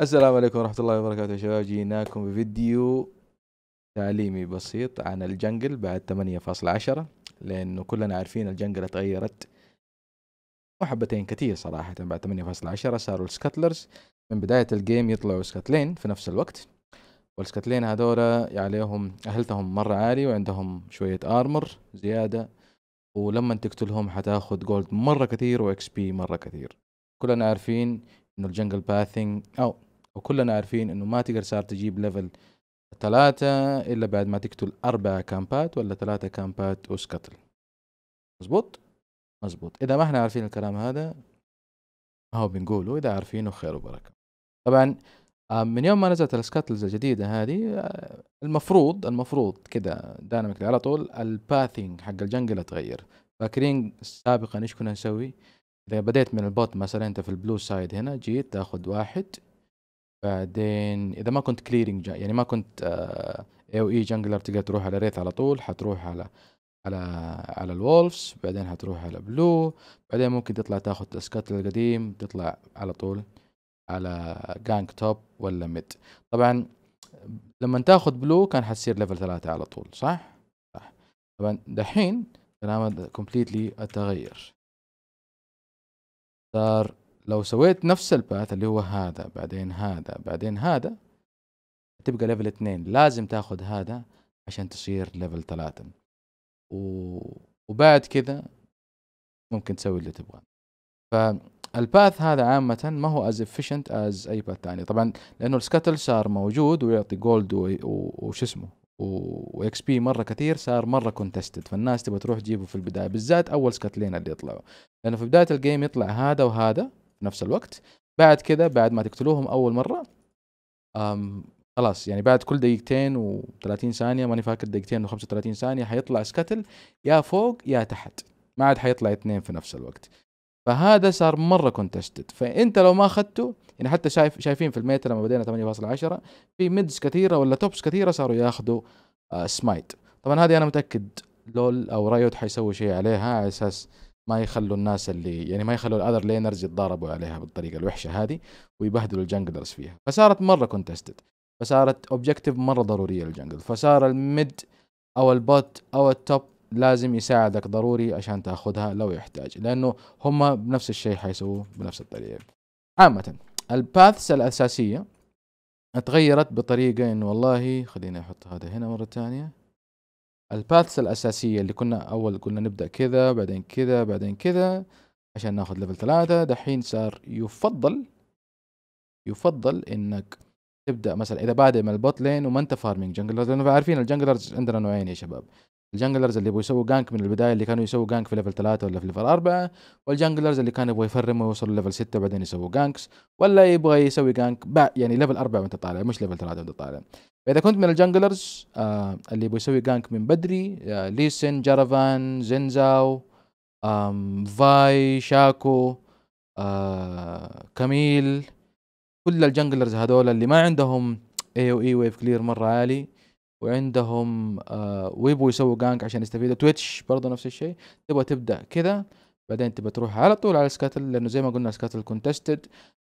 السلام عليكم ورحمة الله وبركاته يا شباب جيناكم بفيديو تعليمي بسيط عن الجنجل بعد 8.10 لأنه كلنا عارفين الجنجل اتغيرت وحبتين كتير صراحة بعد 8.10 صاروا السكتلرز من بداية الجيم يطلعوا سكتلين في نفس الوقت والسكتلين هذولا عليهم أهلتهم مرة عالي وعندهم شوية آرمر زيادة ولما تقتلهم حتاخد جولد مرة كتير وإكس بي مرة كتير كلنا عارفين إنه الجنجل باثينج أو وكلنا عارفين انه ما تقدر صار تجيب ليفل ثلاثة الا بعد ما تقتل اربعة كامبات ولا ثلاثة كامبات وسكتل مزبوط مزبوط اذا ما احنا عارفين الكلام هذا ما هو بنقوله اذا عارفينه خير وبركة طبعا آه، من يوم ما نزلت السكاتلز الجديدة هذه آه، المفروض المفروض كده دايناميكلي على طول الباثينج حق الجنجل اتغير فاكرين سابقا ايش كنا نسوي؟ اذا بديت من البوت مثلا انت في البلو سايد هنا جيت تاخذ واحد بعدين اذا ما كنت كليرنج يعني ما كنت اي او اي جنجلر تقدر تروح على ريث على طول حتروح على على على الولفز بعدين حتروح على بلو بعدين ممكن تطلع تاخذ تسكات القديم تطلع على طول على جانك توب ولا ميد طبعا لما تاخذ بلو كان حتصير ليفل ثلاثة على طول صح؟ صح طبعا دحين كلام كومبليتلي اتغير صار لو سويت نفس الباث اللي هو هذا بعدين هذا بعدين هذا تبقى ليفل اثنين لازم تاخذ هذا عشان تصير ليفل ثلاثة و... وبعد كذا ممكن تسوي اللي تبغاه فالباث هذا عامة ما هو از efficient از اي باث ثاني طبعا لانه السكتل صار موجود ويعطي جولد وش اسمه واكس بي مره كثير صار مره كونتستد فالناس تبغى تروح تجيبه في البدايه بالذات اول سكتلين اللي يطلعوا لانه في بدايه الجيم يطلع هذا وهذا في نفس الوقت بعد كذا بعد ما تقتلوهم اول مره أم خلاص يعني بعد كل دقيقتين و30 ثانيه ماني فاكر دقيقتين و35 ثانيه حيطلع سكتل يا فوق يا تحت ما عاد حيطلع اثنين في نفس الوقت فهذا صار مره كونتستد فانت لو ما اخذته يعني حتى شايف شايفين في الميتا لما بدينا 8.10 في ميدز كثيره ولا توبس كثيره صاروا ياخذوا آه سمايت طبعا هذه انا متاكد لول او رايوت حيسوي شيء عليها على اساس ما يخلوا الناس اللي يعني ما يخلوا الاذر لينرز يتضاربوا عليها بالطريقه الوحشه هذه ويبهدلوا الجنجلرز فيها فصارت مره كونتستد فصارت اوبجيكتيف مره ضروريه للجنجل فصار الميد او البوت او التوب لازم يساعدك ضروري عشان تاخذها لو يحتاج لانه هم بنفس الشيء حيسووه بنفس الطريقه عامه الباثس الاساسيه اتغيرت بطريقه انه والله خليني احط هذا هنا مره ثانيه الباثس الأساسية اللي كنا أول قلنا نبدأ كذا بعدين كذا بعدين كذا عشان ناخذ ليفل ثلاثة دحين صار يفضل يفضل إنك تبدأ مثلا إذا بادئ من البوت لين وما أنت فارمينج جنجلرز لأنه عارفين الجنجلرز عندنا نوعين يا شباب الجنجلرز اللي يبغوا يسووا جانك من البدايه اللي كانوا يسووا جانك في ليفل 3 ولا في ليفل 4 والجنجلرز اللي كانوا يبغوا يفرموا ويوصلوا ليفل 6 وبعدين يسووا جانكس ولا يبغى يسوي جانك يعني ليفل 4 وانت طالع مش ليفل 3 وانت طالع فاذا كنت من الجنجلرز آه اللي يبغوا يسوي جانك من بدري آه ليسن جارافان زينزاو آم فاي شاكو آه كميل كل الجنجلرز هذول اللي ما عندهم اي او اي ويف كلير مره عالي وعندهم آه ويبغوا يسووا جانج عشان يستفيدوا تويتش برضه نفس الشيء تبغى تبدا كذا بعدين تبغى تروح على طول على سكاتل لانه زي ما قلنا سكاتل كونتستد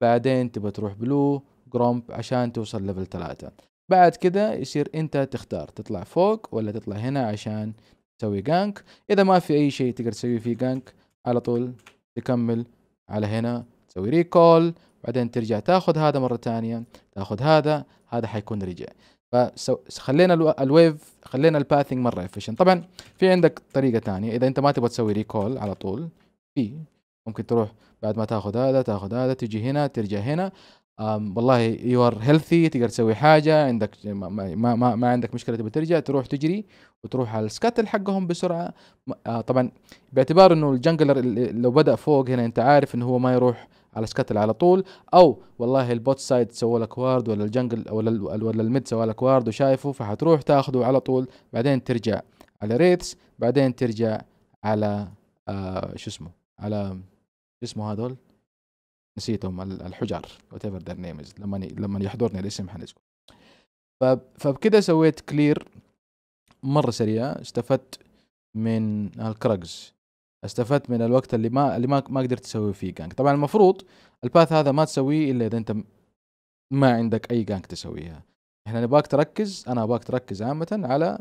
بعدين تبغى تروح بلو جرومب عشان توصل ليفل ثلاثة بعد كذا يصير انت تختار تطلع فوق ولا تطلع هنا عشان تسوي جانك اذا ما في اي شيء تقدر تسوي فيه جانك على طول تكمل على هنا تسوي ريكول بعدين ترجع تاخذ هذا مرة ثانية تاخذ هذا هذا حيكون رجع فخلينا الويف خلينا الباثنج مره افيشنت طبعا في عندك طريقه ثانيه اذا انت ما تبغى تسوي ريكول على طول في ممكن تروح بعد ما تاخذ هذا تاخذ هذا تجي هنا ترجع هنا أم والله يو ار هيلثي تقدر تسوي حاجه عندك ما, ما, ما, ما عندك مشكله تبي ترجع تروح تجري وتروح على السكاتل حقهم بسرعه آه، طبعا باعتبار انه الجنجلر لو بدا فوق هنا انت عارف انه هو ما يروح على سكتل على طول او والله البوت سايد سوى لك وارد ولا الجنجل ولا ولا الميد سوى لك وارد وشايفه فحتروح تاخذه على طول بعدين ترجع على ريتس بعدين ترجع على آه شو اسمه على شو اسمه هذول نسيتهم الحجر وات ايفر ذير نيم لما لما يحضرني الاسم حنذكر فبكده سويت كلير مره سريعه استفدت من الكرجز استفدت من الوقت اللي ما اللي ما ما قدرت اسوي فيه جانك طبعا المفروض الباث هذا ما تسويه الا اذا انت ما عندك اي جانك تسويها احنا نباك تركز انا ابغاك تركز عامه على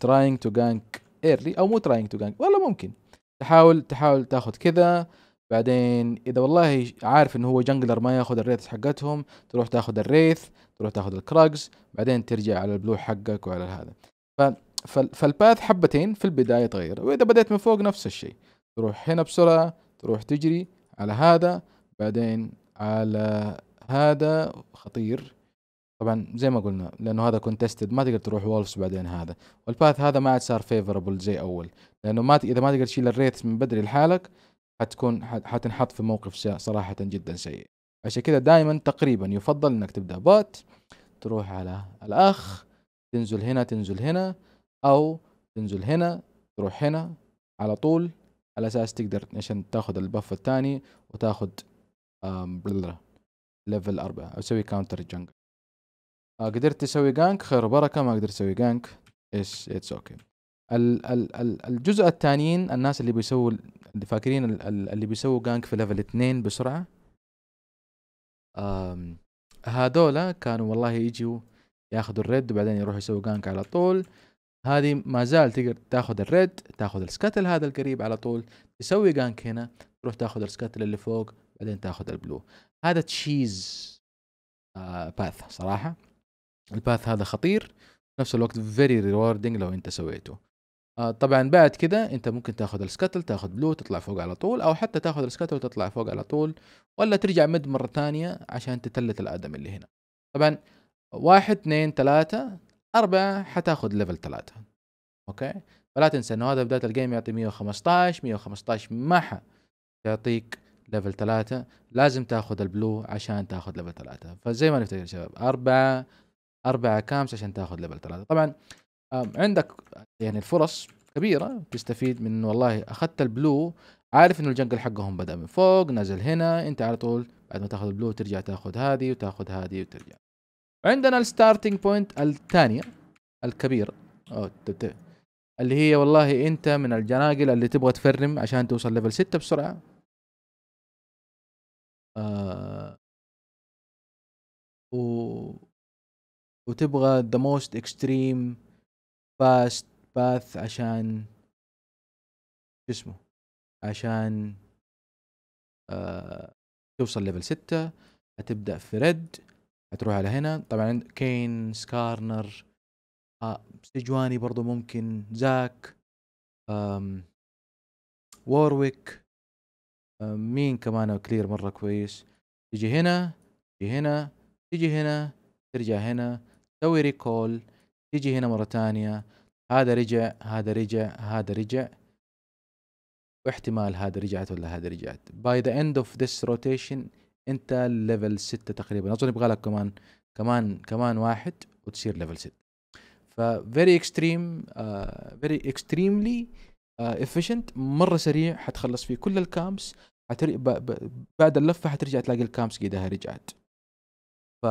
تراينج تو جانك ايرلي او مو تراينج تو جانك والله ممكن تحاول تحاول تاخذ كذا بعدين اذا والله عارف انه هو جنجلر ما ياخذ الريث حقتهم تروح تاخذ الريث تروح تاخذ الكراجز بعدين ترجع على البلو حقك وعلى هذا ف فالباث حبتين في البداية تغير وإذا بدأت من فوق نفس الشيء تروح هنا بسرعة تروح تجري على هذا بعدين على هذا خطير طبعا زي ما قلنا لانه هذا كونتستد ما تقدر تروح وولفز بعدين هذا والباث هذا ما عاد صار فيفربل زي اول لانه ما ت... اذا ما تقدر تشيل الريت من بدري لحالك حتكون حتنحط في موقف صراحه جدا سيء عشان كذا دائما تقريبا يفضل انك تبدا بات تروح على الاخ تنزل هنا تنزل هنا او تنزل هنا تروح هنا على طول على اساس تقدر عشان تاخذ البف الثاني وتاخذ ليفل أربعة اسوي كاونتر جنك قدرت تسوي جانك خير وبركة ما قدرت تسوي جانك اتس اتس اوكي الجزء الثانيين الناس اللي بيسووا اللي فاكرين اللي بيسووا جانك في ليفل اثنين بسرعة هذولا كانوا والله يجوا ياخذوا الريد وبعدين يروحوا يسووا جانك على طول هذه ما زال تقدر تاخذ الريد تاخذ السكتل هذا القريب على طول تسوي جانك هنا تروح تاخذ السكتل اللي فوق بعدين تاخذ البلو هذا تشيز آه باث صراحه الباث هذا خطير في نفس الوقت فيري ريوردنج لو انت سويته آه طبعا بعد كده انت ممكن تاخذ السكتل تاخذ بلو تطلع فوق على طول او حتى تاخذ السكتل وتطلع فوق على طول ولا ترجع مد مره ثانيه عشان تتلت الادم اللي هنا طبعا واحد اثنين ثلاثة أربعة حتاخذ ليفل ثلاثة أوكي فلا تنسى إنه هذا بداية الجيم يعطي 115 115 ما ح يعطيك ليفل ثلاثة لازم تاخذ البلو عشان تاخذ ليفل ثلاثة فزي ما نفتكر يا شباب أربعة أربعة كامس عشان تاخذ ليفل ثلاثة طبعا عندك يعني الفرص كبيرة تستفيد من والله أخذت البلو عارف انه الجنجل حقهم بدا من فوق نزل هنا انت على طول بعد ما تاخذ البلو ترجع تاخذ هذه وتاخذ هذه وترجع عندنا الستارتنج بوينت الثانية الكبيرة أو اللي هي والله انت من الجناقل اللي تبغى تفرم عشان توصل ليفل 6 بسرعة آه و... وتبغى the most extreme fast path عشان شو اسمه عشان آه توصل ليفل 6 هتبدأ في ريد هتروح على هنا طبعا كين سكارنر آه سجواني برضو ممكن زاك آم وورويك آم مين كمان كلير مرة كويس تجي هنا تجي هنا تجي هنا ترجع هنا تسوي ريكول تجي هنا مرة تانية هذا رجع هذا رجع هذا رجع واحتمال هذا رجعت ولا هذا رجعت by the end of this rotation انت ليفل 6 تقريبا اظن يبغى لك كمان كمان كمان واحد وتصير ليفل 6 ف فيري اكستريم فيري اكستريملي افيشنت مره سريع حتخلص فيه كل الكامبس حتر... ب... ب... بعد اللفه حترجع تلاقي الكامبس قيدها رجعت ف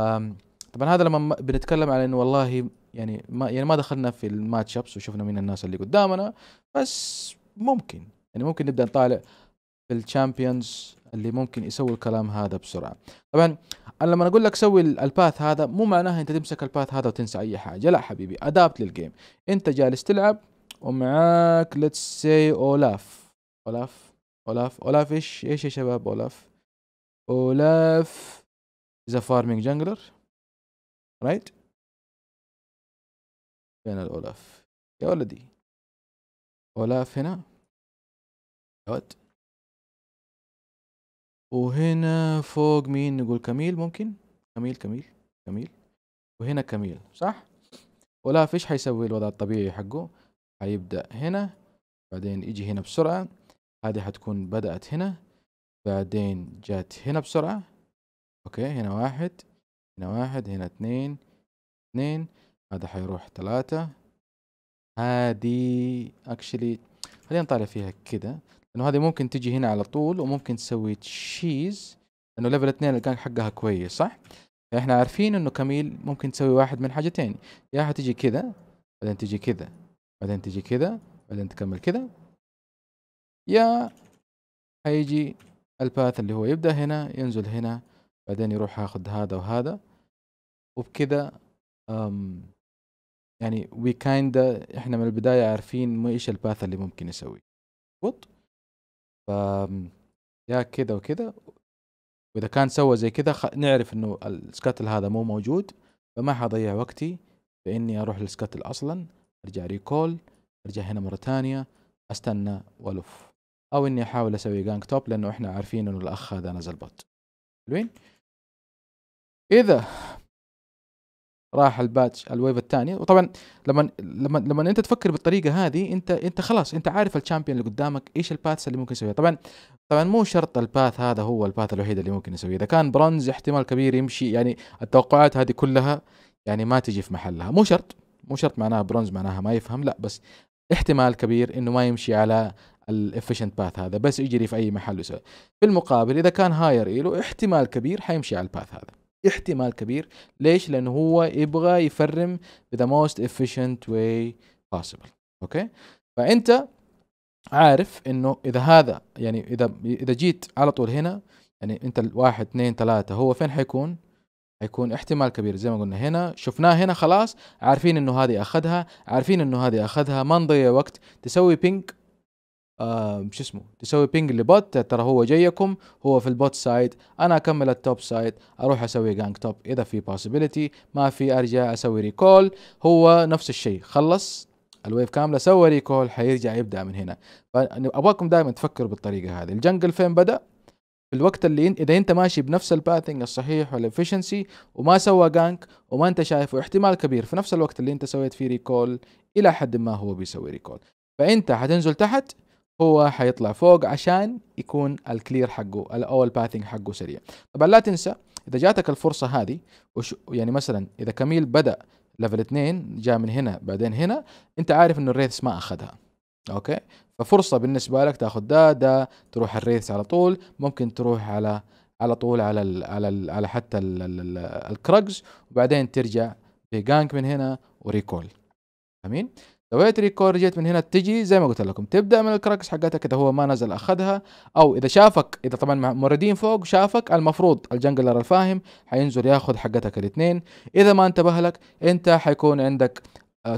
طبعا هذا لما بنتكلم على انه والله يعني ما يعني ما دخلنا في الماتش ابس وشفنا مين الناس اللي قدامنا بس ممكن يعني ممكن نبدا نطالع في الشامبيونز اللي ممكن يسوي الكلام هذا بسرعه طبعا انا لما اقول لك سوي الباث هذا مو معناها انت تمسك الباث هذا وتنسى اي حاجه لا حبيبي ادابت للجيم انت جالس تلعب ومعاك ليتس سي اولاف اولاف اولاف اولاف ايش ايش يا شباب اولاف اولاف از فارمينج جنجلر رايت فين الاولاف يا ولدي اولاف هنا وهنا فوق مين نقول كميل ممكن كميل كميل كميل وهنا كميل صح ولا فيش حيسوي الوضع الطبيعي حقه حيبدأ هنا بعدين يجي هنا بسرعة هذه حتكون بدأت هنا بعدين جات هنا بسرعة اوكي هنا واحد هنا واحد هنا اثنين اثنين هذا حيروح ثلاثة هذه اكشلي خلينا نطالع فيها كده انه هذه ممكن تجي هنا على طول وممكن تسوي تشيز انه ليفل 2 الجانك حقها كويس صح؟ احنا عارفين انه كميل ممكن تسوي واحد من حاجتين يا حتجي كذا بعدين تجي كذا بعدين تجي كذا بعدين تكمل كذا يا هيجي الباث اللي هو يبدا هنا ينزل هنا بعدين يروح ياخذ هذا وهذا وبكذا أم يعني وي كايندا احنا من البدايه عارفين ايش الباث اللي ممكن يسويه ف يا كذا وكذا واذا كان سوى زي كذا خ... نعرف انه السكاتل هذا مو موجود فما حضيع وقتي باني اروح للسكاتل اصلا ارجع ريكول ارجع هنا مره تانية استنى والف او اني احاول اسوي جانج توب لانه احنا عارفين انه الاخ هذا نزل بط حلوين اذا راح الباتش الويف الثاني وطبعا لما لما لما انت تفكر بالطريقه هذه انت انت خلاص انت عارف الشامبيون اللي قدامك ايش الباث اللي ممكن يسويها طبعا طبعا مو شرط الباث هذا هو الباث الوحيد اللي ممكن يسويه اذا كان برونز احتمال كبير يمشي يعني التوقعات هذه كلها يعني ما تجي في محلها مو شرط مو شرط معناها برونز معناها ما يفهم لا بس احتمال كبير انه ما يمشي على الافشنت باث هذا بس يجري في اي محل وسوي في المقابل اذا كان هاير ايلو احتمال كبير حيمشي على الباث هذا احتمال كبير ليش لانه هو يبغى يفرم ب the most efficient way possible اوكي فانت عارف انه اذا هذا يعني اذا اذا جيت على طول هنا يعني انت الواحد اثنين ثلاثة هو فين حيكون؟ حيكون احتمال كبير زي ما قلنا هنا شفناه هنا خلاص عارفين انه هذه اخذها عارفين انه هذه اخذها ما نضيع وقت تسوي بينك آه شو اسمه تسوي بينج لبوت ترى هو جايكم هو في البوت سايد انا اكمل التوب سايد اروح اسوي جانج توب اذا في possibility ما في ارجع اسوي ريكول هو نفس الشيء خلص الويف كامله سوى ريكول حيرجع يبدا من هنا فابغاكم دائما تفكروا بالطريقه هذه الجنجل فين بدا في الوقت اللي اذا انت ماشي بنفس الباثنج الصحيح والافشنسي وما سوى جانك وما انت شايفه احتمال كبير في نفس الوقت اللي انت سويت فيه ريكول الى حد ما هو بيسوي ريكول فانت حتنزل تحت هو حيطلع فوق عشان يكون الكلير حقه او الباثنج حقه سريع طبعا لا تنسى اذا جاتك الفرصه هذه وش يعني مثلا اذا كميل بدا ليفل 2 جاء من هنا بعدين هنا انت عارف انه الريث ما اخذها اوكي ففرصه بالنسبه لك تاخذ ده ده تروح الريث على طول ممكن تروح على على طول على الـ على الـ على حتى الكرجز وبعدين ترجع بجانك من هنا وريكول امين سويت ريكورد جيت من هنا تجي زي ما قلت لكم تبدا من الكراكس حقتك اذا هو ما نزل اخذها او اذا شافك اذا طبعا موردين فوق شافك المفروض الجنجلر الفاهم حينزل ياخذ حقتك الاثنين اذا ما انتبه لك انت حيكون عندك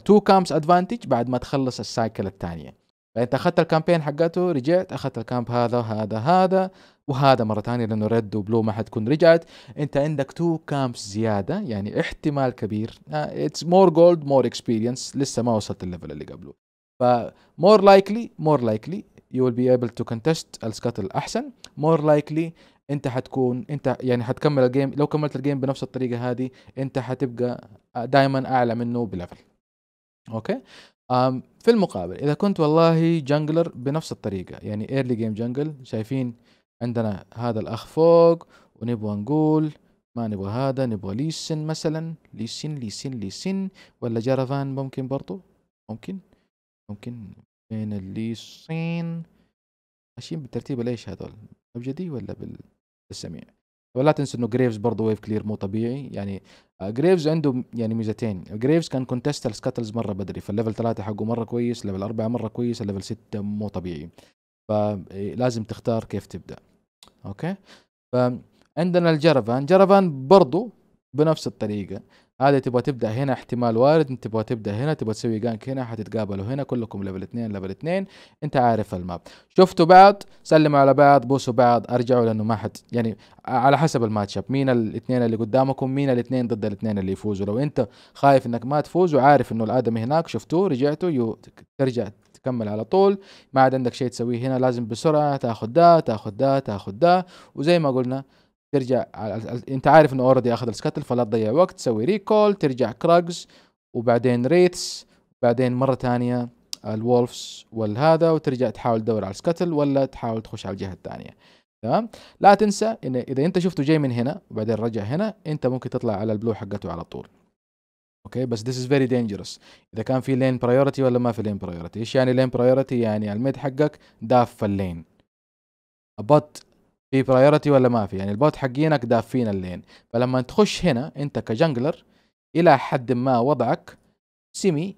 تو كامبس ادفانتج بعد ما تخلص السايكل الثانيه فانت اخذت الكامبين حقته رجعت اخذت الكامب هذا وهذا هذا وهذا مره ثانيه لانه ريد وبلو ما حتكون رجعت انت عندك تو كامبس زياده يعني احتمال كبير اتس مور جولد مور اكسبيرينس لسه ما وصلت الليفل اللي قبله مور لايكلي مور لايكلي يو ويل بي ايبل تو كونتست السكاتل احسن مور لايكلي انت حتكون انت يعني حتكمل الجيم لو كملت الجيم بنفس الطريقه هذه انت حتبقى آه، دائما اعلى منه بليفل اوكي أم في المقابل اذا كنت والله جانجلر بنفس الطريقه يعني ايرلي جيم جانجل شايفين عندنا هذا الأخ فوق ونبغى نقول ما نبغى هذا نبغى ليسن مثلا ليسن ليسن ليسن ولا جرفان ممكن برضو ممكن ممكن بين الليسين ماشيين بالترتيب ليش هذول أبجدي ولا بالسميع ولا تنسى انه جريفز برضه ويف كلير مو طبيعي يعني جريفز آه، عنده يعني ميزتين جريفز كان كونتست السكاتلز مره بدري فالليفل ثلاثه حقه مره كويس ليفل اربعه مره كويس الليفل سته مو طبيعي فلازم إيه، تختار كيف تبدا اوكي فعندنا الجرفان جرفان برضو بنفس الطريقه هذه تبغى تبدا هنا احتمال وارد انت تبغى تبدا هنا تبغى تسوي جانك هنا حتتقابلوا هنا كلكم ليفل اثنين ليفل اثنين انت عارف الماب شفتوا بعض سلموا على بعض بوسوا بعض ارجعوا لانه ما حد يعني على حسب الماتش اب مين الاثنين اللي قدامكم مين الاثنين ضد الاثنين اللي يفوزوا لو انت خايف انك ما تفوز وعارف انه الادمي هناك شفتوه رجعتوا يو ترجع تكمل على طول ما عاد عندك شيء تسويه هنا لازم بسرعه تاخذ ده تاخذ ده تاخذ ده وزي ما قلنا ترجع انت عارف انه اوريدي اخذ السكتل فلا تضيع وقت تسوي ريكول ترجع كراجز وبعدين ريتس بعدين مره ثانيه الولفز والهذا وترجع تحاول تدور على السكتل ولا تحاول تخش على الجهه الثانيه تمام لا تنسى ان اذا انت شفته جاي من هنا وبعدين رجع هنا انت ممكن تطلع على البلو حقته على طول اوكي بس ذيس از فيري دينجرس اذا كان في لين برايورتي ولا ما في لين برايورتي ايش يعني لين برايورتي يعني الميد حقك داف اللين بوت في برايورتي ولا ما في يعني البوت حقينك دافين اللين فلما تخش هنا انت كجنجلر الى حد ما وضعك سيمي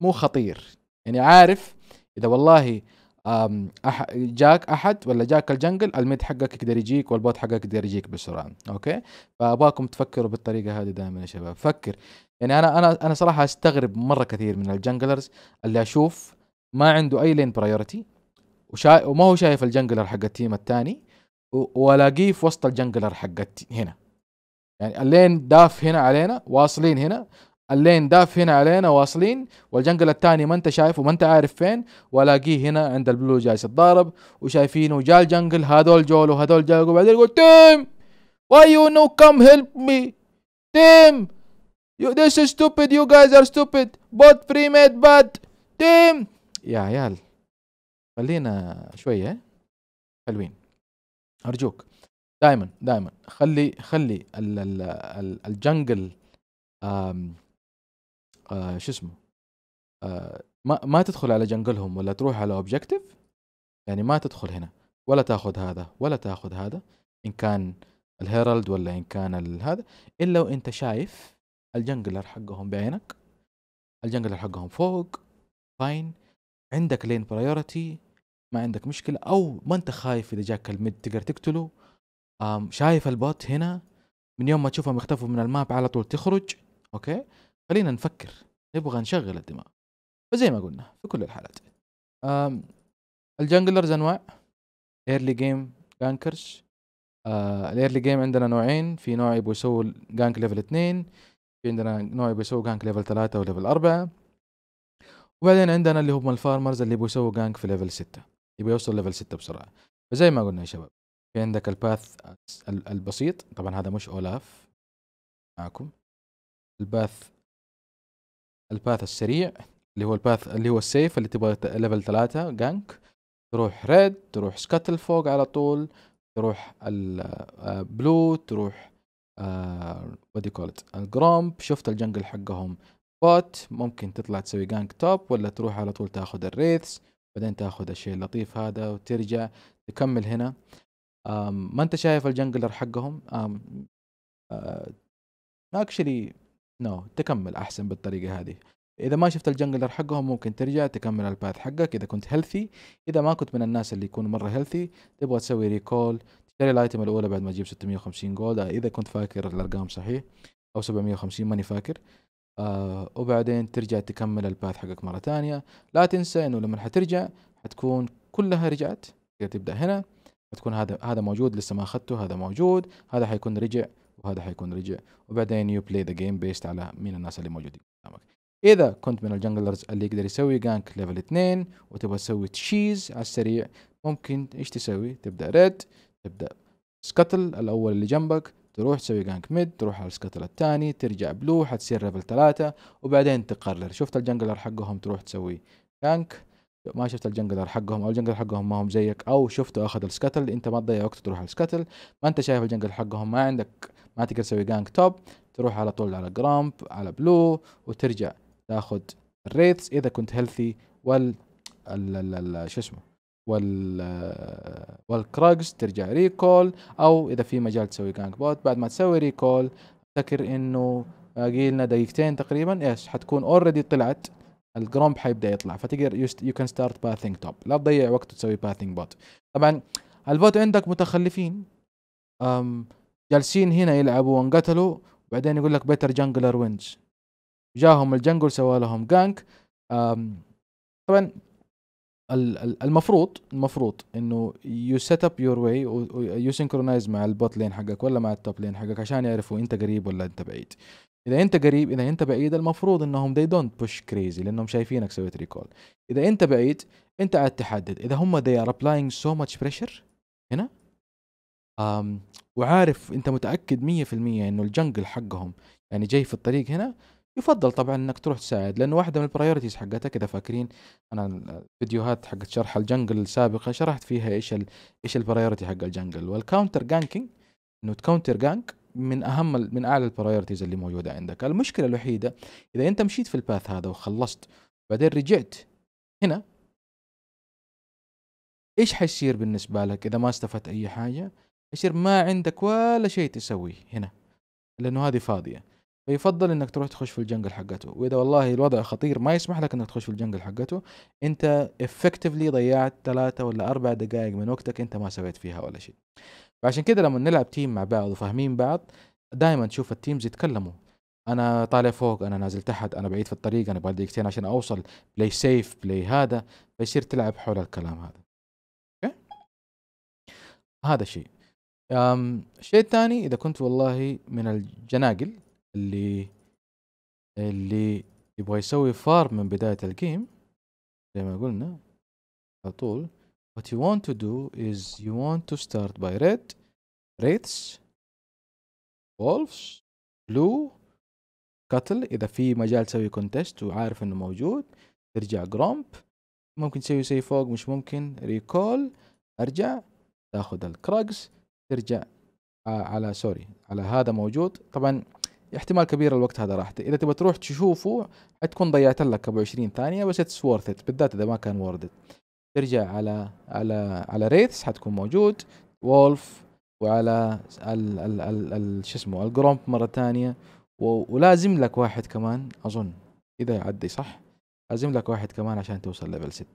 مو خطير يعني عارف اذا والله أح... جاك احد ولا جاك الجنجل الميد حقك يقدر يجيك والبوت حقك يقدر يجيك بسرعه اوكي فابغاكم تفكروا بالطريقه هذه دائما يا شباب فكر يعني انا انا انا صراحه استغرب مره كثير من الجنجلرز اللي اشوف ما عنده اي لين برايورتي وشا... وما هو شايف الجنجلر حق التيم الثاني و... والاقيه في وسط الجنجلر حق هنا يعني اللين داف هنا علينا واصلين هنا اللين داف هنا علينا واصلين والجنجل الثاني ما انت شايف وما انت عارف فين والاقيه هنا عند البلو جايس يتضارب وشايفينه جا الجنجل هذول جول وهذول جول وبعدين يقول تيم why you no come help me تيم يو this is stupid you guys are stupid فري ميد made bad تيم يا عيال خلينا شويه حلوين ارجوك دائما دائما خلي خلي الجنجل آه شو اسمه آه ما ما تدخل على جنجلهم ولا تروح على اوبجيكتيف يعني ما تدخل هنا ولا تاخذ هذا ولا تاخذ هذا ان كان الهيرالد ولا ان كان هذا الا وانت شايف الجنجلر حقهم بعينك الجنجلر حقهم فوق فاين عندك لين برايورتي ما عندك مشكله او ما انت خايف اذا جاك الميد تقدر تقتله شايف البوت هنا من يوم ما تشوفهم يختفوا من الماب على طول تخرج اوكي خلينا نفكر نبغى نشغل الدماغ فزي ما قلنا في كل الحالات الجنجلرز انواع ايرلي جيم جانكرز الايرلي جيم عندنا نوعين في نوع يبغوا يسووا جانك ليفل اثنين في عندنا نوع يبغوا يسووا جانك ليفل ثلاثة وليفل أربعة وبعدين عندنا اللي هم الفارمرز اللي يبغوا يسووا جانك في ليفل ستة يبغى يوصل ليفل ستة بسرعه فزي ما قلنا يا شباب في عندك الباث البسيط طبعا هذا مش اولاف معكم الباث الباث السريع اللي هو الباث اللي هو السيف اللي تبغى ليفل ثلاثة جانك تروح ريد تروح سكتل فوق على طول تروح البلو آه، تروح ودي آه، كولت الجرومب شفت الجنجل حقهم بوت ممكن تطلع تسوي جانك توب ولا تروح على طول تاخذ الريثس بعدين تاخذ الشيء اللطيف هذا وترجع تكمل هنا ما انت شايف الجنجلر حقهم اكشلي نو no. تكمل احسن بالطريقه هذه اذا ما شفت الجنجلر حقهم ممكن ترجع تكمل الباث حقك اذا كنت هيلثي اذا ما كنت من الناس اللي يكونوا مره هيلثي تبغى تسوي ريكول تشتري الايتم الاولى بعد ما تجيب 650 جولد اذا كنت فاكر الارقام صحيح او 750 ماني فاكر آه وبعدين ترجع تكمل الباث حقك مره ثانيه لا تنسى انه لما حترجع حتكون كلها رجعت تبدا هنا حتكون هذا هذا موجود لسه ما اخذته هذا موجود هذا حيكون رجع وهذا حيكون رجع وبعدين يو بلاي ذا جيم بيست على مين الناس اللي موجودين قدامك اذا كنت من الجنجلرز اللي يقدر يسوي جانك ليفل 2 وتبغى تسوي تشيز على السريع ممكن ايش تسوي تبدا ريد تبدا سكتل الاول اللي جنبك تروح تسوي جانك ميد تروح على السكتل الثاني ترجع بلو حتصير ليفل 3 وبعدين تقرر شفت الجنجلر حقهم تروح تسوي جانك ما شفت الجنجلر حقهم او الجنجلر حقهم ما هم زيك او شفته اخذ السكتل انت ما تضيع وقت تروح على السكتل ما انت شايف الجنجلر حقهم ما عندك ما تقدر تسوي جانج توب تروح على طول على جرامب على بلو وترجع تاخذ الريتس اذا كنت هيلثي وال شو اسمه وال والكراجز ترجع ريكول او اذا في مجال تسوي جانج بوت بعد ما تسوي ريكول افتكر انه باقي لنا دقيقتين تقريبا يس حتكون اوريدي طلعت الجرومب حيبدا يطلع فتقدر يو كان ستارت باثينج توب لا تضيع وقت وتسوي باثينج بوت طبعا البوت عندك متخلفين أم جالسين هنا يلعبوا وانقتلوا بعدين يقول لك بيتر جانجلر وينز جاهم الجنجل سوى لهم جانك طبعا المفروض المفروض انه يو سيت اب يور واي يو سينكرونايز مع البوت لين حقك ولا مع التوب لين حقك عشان يعرفوا انت قريب ولا انت بعيد اذا انت قريب اذا انت بعيد المفروض انهم they don't push crazy لانهم شايفينك سويت ريكول اذا انت بعيد انت قاعد تحدد اذا هم they are applying so much pressure هنا أم وعارف انت متاكد 100% انه الجنجل حقهم يعني جاي في الطريق هنا يفضل طبعا انك تروح تساعد لانه واحده من البرايورتيز حقتك اذا فاكرين انا الفيديوهات حقت شرح الجنجل السابقه شرحت فيها ايش ال ايش البرايورتي حق الجنجل والكاونتر جانكينج انه تكاونتر جانك من اهم من اعلى البرايورتيز اللي موجوده عندك المشكله الوحيده اذا انت مشيت في الباث هذا وخلصت بعدين رجعت هنا ايش حيصير بالنسبه لك اذا ما استفدت اي حاجه يصير ما عندك ولا شيء تسويه هنا لانه هذه فاضيه فيفضل انك تروح تخش في الجنجل حقته واذا والله الوضع خطير ما يسمح لك انك تخش في الجنجل حقته انت افكتفلي ضيعت ثلاثة ولا اربع دقائق من وقتك انت ما سويت فيها ولا شيء فعشان كده لما نلعب تيم مع بعض وفاهمين بعض دائما تشوف التيمز يتكلموا انا طالع فوق انا نازل تحت انا بعيد في الطريق انا ابغى دقيقتين عشان اوصل بلاي سيف بلاي هذا فيصير تلعب حول الكلام هذا اوكي هذا شيء الشيء الثاني اذا كنت والله من الجناقل اللي اللي يبغى يسوي فارم من بدايه الجيم زي ما قلنا على طول what you want to do is you want to start by red wraiths wolves blue قتل اذا في مجال تسوي كونتست وعارف انه موجود ترجع جرومب ممكن تسوي شيء فوق مش ممكن ريكول ارجع تاخذ الكراجز ترجع آه، على سوري على هذا موجود طبعا احتمال كبير الوقت هذا راح اذا تبى تروح تشوفه حتكون ضيعت لك ابو 20 ثانيه بس اتس وورث بالذات اذا ما كان وورث ترجع على على على ريثس حتكون موجود وولف وعلى ال ال ال ال شو اسمه الجرومب مره ثانيه ولازم لك واحد كمان اظن اذا يعدي صح لازم لك واحد كمان عشان توصل ليفل 6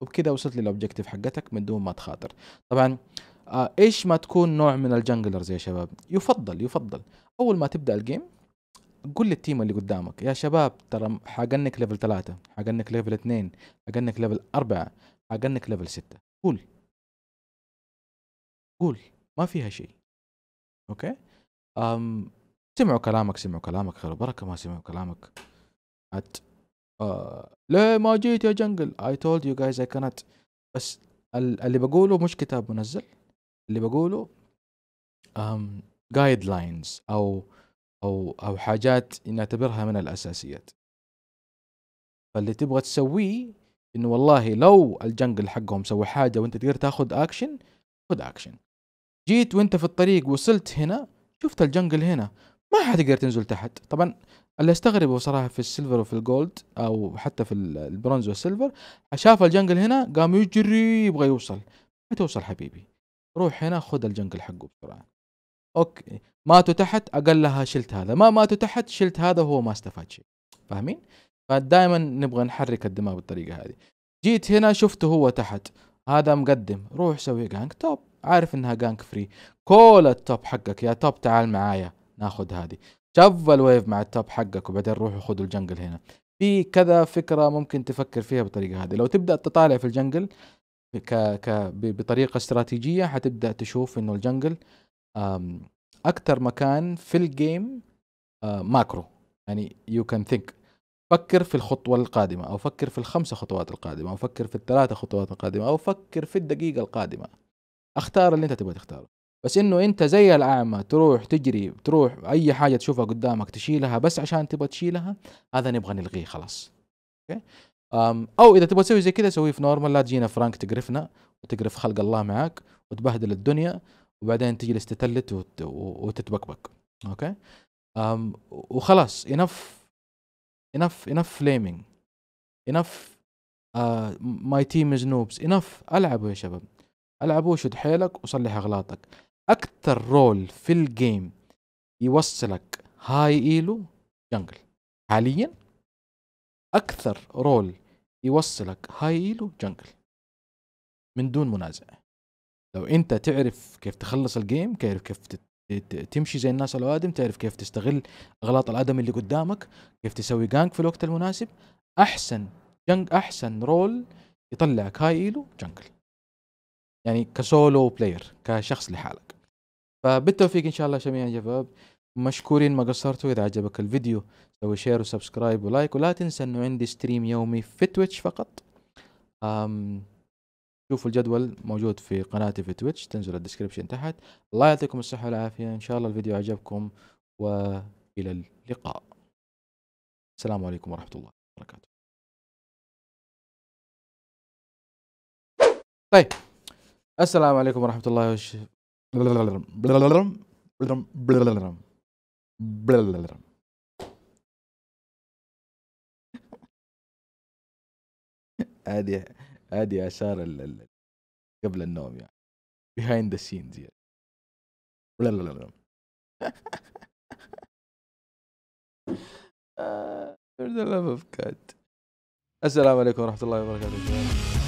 وبكذا وصلت للاوبجيكتيف حقتك من دون ما تخاطر طبعا آه ايش ما تكون نوع من الجنجلرز يا شباب يفضل يفضل اول ما تبدا الجيم قول للتيم اللي قدامك يا شباب ترى حقنك ليفل 3 حقنك ليفل 2 حقنك ليفل 4 حاجنك ليفل 6 قول قول ما فيها شيء اوكي أم سمعوا كلامك سمعوا كلامك خير وبركه ما سمعوا كلامك أت أه ليه ما جيت يا جنجل I told you guys I cannot بس اللي بقوله مش كتاب منزل اللي بقوله أم جايد لاينز او او او حاجات نعتبرها من الاساسيات فاللي تبغى تسويه انه والله لو الجنجل حقهم سوى حاجه وانت تقدر تاخذ اكشن خذ اكشن جيت وانت في الطريق وصلت هنا شفت الجنجل هنا ما حتقدر تنزل تحت طبعا اللي استغربه صراحه في السيلفر وفي الجولد او حتى في البرونز والسيلفر شاف الجنجل هنا قام يجري يبغى يوصل ما توصل حبيبي روح هنا خذ الجنجل حقه بسرعه اوكي ماتوا تحت اقلها شلت هذا ما ماتوا تحت شلت هذا وهو ما استفاد شيء فاهمين فدائما نبغى نحرك الدماغ بالطريقه هذه جيت هنا شفته هو تحت هذا مقدم روح سوي جانك توب عارف انها جانك فري كول التوب حقك يا توب تعال معايا ناخذ هذه شف الويف مع التوب حقك وبعدين روحوا خذوا الجنجل هنا في كذا فكره ممكن تفكر فيها بالطريقه هذه لو تبدا تطالع في الجنجل ك ك بطريقه استراتيجيه حتبدا تشوف انه الجنجل اكثر مكان في الجيم ماكرو آه، يعني يو كان ثينك فكر في الخطوة القادمة أو فكر في الخمسة خطوات القادمة أو فكر في الثلاثة خطوات القادمة أو فكر في الدقيقة القادمة اختار اللي أنت تبغى تختاره بس انه انت زي الاعمى تروح تجري تروح اي حاجه تشوفها قدامك تشيلها بس عشان تبغى تشيلها هذا نبغى نلغيه خلاص اوكي او اذا تبغى تسوي زي كذا سويه في نورمال لا تجينا فرانك تقرفنا وتقرف خلق الله معاك وتبهدل الدنيا وبعدين تجلس تتلت وتتبكبك اوكي وخلاص انف enough enough flaming enough ماي تيم از نوبس enough العبوا يا شباب العبوا شد حيلك وصلح اغلاطك اكثر رول في الجيم يوصلك هاي ايلو جنجل حاليا اكثر رول يوصلك هاي ايلو جنجل من دون منازع لو انت تعرف كيف تخلص الجيم كيف كيف تمشي زي الناس الاوادم تعرف كيف تستغل اغلاط الادم اللي قدامك كيف تسوي جانك في الوقت المناسب احسن جنك احسن رول يطلعك هاي ايلو جنكل يعني كسولو بلاير كشخص لحالك فبالتوفيق ان شاء الله جميعا يا شباب مشكورين ما قصرتوا اذا عجبك الفيديو سوي شير وسبسكرايب ولايك ولا تنسى انه عندي ستريم يومي في تويتش فقط أم شوفوا الجدول موجود في قناتي في تويتش تنزل الديسكربشن تحت الله يعطيكم الصحة والعافية إن شاء الله الفيديو عجبكم وإلى اللقاء السلام عليكم ورحمة الله وبركاته طيب السلام عليكم ورحمة الله وش... عادي هذه آثار قبل النوم يعني بيهايند ذا سينز يعني لا لا لا لا لا لا لا السلام عليكم ورحمه الله وبركاته